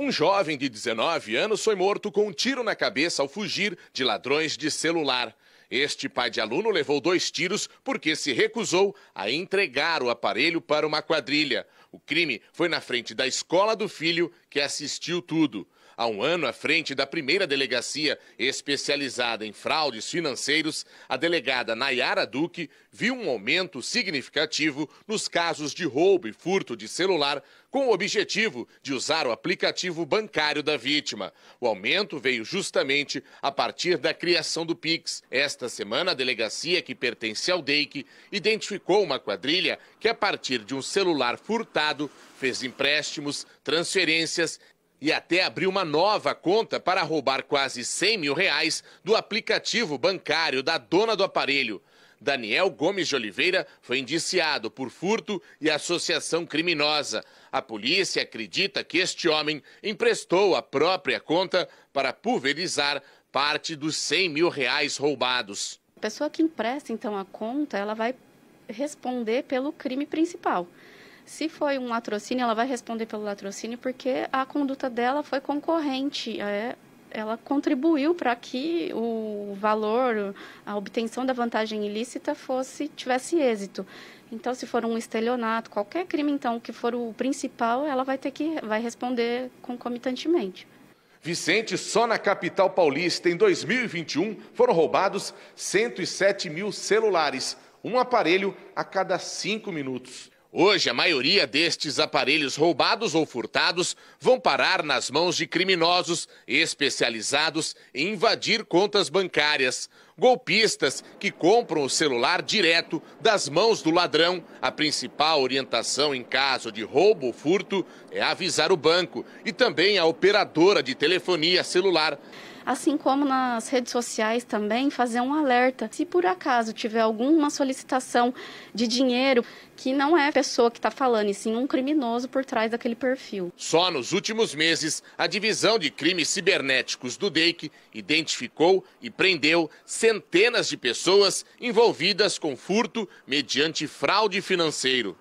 Um jovem de 19 anos foi morto com um tiro na cabeça ao fugir de ladrões de celular. Este pai de aluno levou dois tiros porque se recusou a entregar o aparelho para uma quadrilha. O crime foi na frente da escola do filho, que assistiu tudo. Há um ano, à frente da primeira delegacia especializada em fraudes financeiros, a delegada Nayara Duque viu um aumento significativo nos casos de roubo e furto de celular com o objetivo de usar o aplicativo bancário da vítima. O aumento veio justamente a partir da criação do Pix. Esta esta semana, a delegacia que pertence ao DEIC identificou uma quadrilha que, a partir de um celular furtado, fez empréstimos, transferências e até abriu uma nova conta para roubar quase 100 mil reais do aplicativo bancário da dona do aparelho. Daniel Gomes de Oliveira foi indiciado por furto e associação criminosa. A polícia acredita que este homem emprestou a própria conta para pulverizar parte dos 100 mil reais roubados. A pessoa que empresta, então, a conta, ela vai responder pelo crime principal. Se foi um latrocínio, ela vai responder pelo latrocínio porque a conduta dela foi concorrente. É, ela contribuiu para que o valor, a obtenção da vantagem ilícita fosse tivesse êxito. Então, se for um estelionato, qualquer crime então que for o principal, ela vai ter que vai responder concomitantemente. Vicente, só na capital paulista, em 2021, foram roubados 107 mil celulares, um aparelho a cada cinco minutos. Hoje, a maioria destes aparelhos roubados ou furtados vão parar nas mãos de criminosos especializados em invadir contas bancárias. Golpistas que compram o celular direto das mãos do ladrão. A principal orientação em caso de roubo ou furto é avisar o banco e também a operadora de telefonia celular assim como nas redes sociais também, fazer um alerta. Se por acaso tiver alguma solicitação de dinheiro, que não é a pessoa que está falando, e sim um criminoso por trás daquele perfil. Só nos últimos meses, a divisão de crimes cibernéticos do DEIC identificou e prendeu centenas de pessoas envolvidas com furto mediante fraude financeiro.